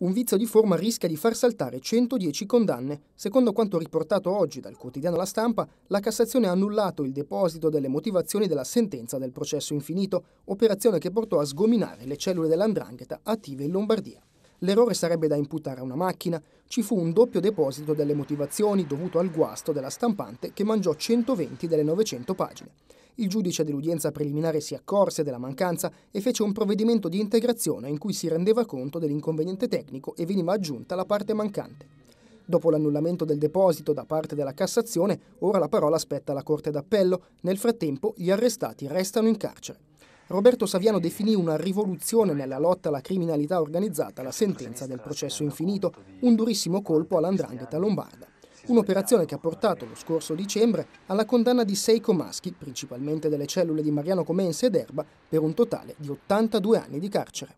Un vizio di forma rischia di far saltare 110 condanne. Secondo quanto riportato oggi dal quotidiano La Stampa, la Cassazione ha annullato il deposito delle motivazioni della sentenza del processo infinito, operazione che portò a sgominare le cellule dell'andrangheta attive in Lombardia. L'errore sarebbe da imputare a una macchina. Ci fu un doppio deposito delle motivazioni dovuto al guasto della stampante che mangiò 120 delle 900 pagine il giudice dell'udienza preliminare si accorse della mancanza e fece un provvedimento di integrazione in cui si rendeva conto dell'inconveniente tecnico e veniva aggiunta la parte mancante. Dopo l'annullamento del deposito da parte della Cassazione, ora la parola spetta alla Corte d'Appello. Nel frattempo gli arrestati restano in carcere. Roberto Saviano definì una rivoluzione nella lotta alla criminalità organizzata la sentenza del processo infinito, un durissimo colpo all'andrangheta lombarda un'operazione che ha portato lo scorso dicembre alla condanna di sei comaschi, principalmente delle cellule di Mariano Comense ed Erba, per un totale di 82 anni di carcere.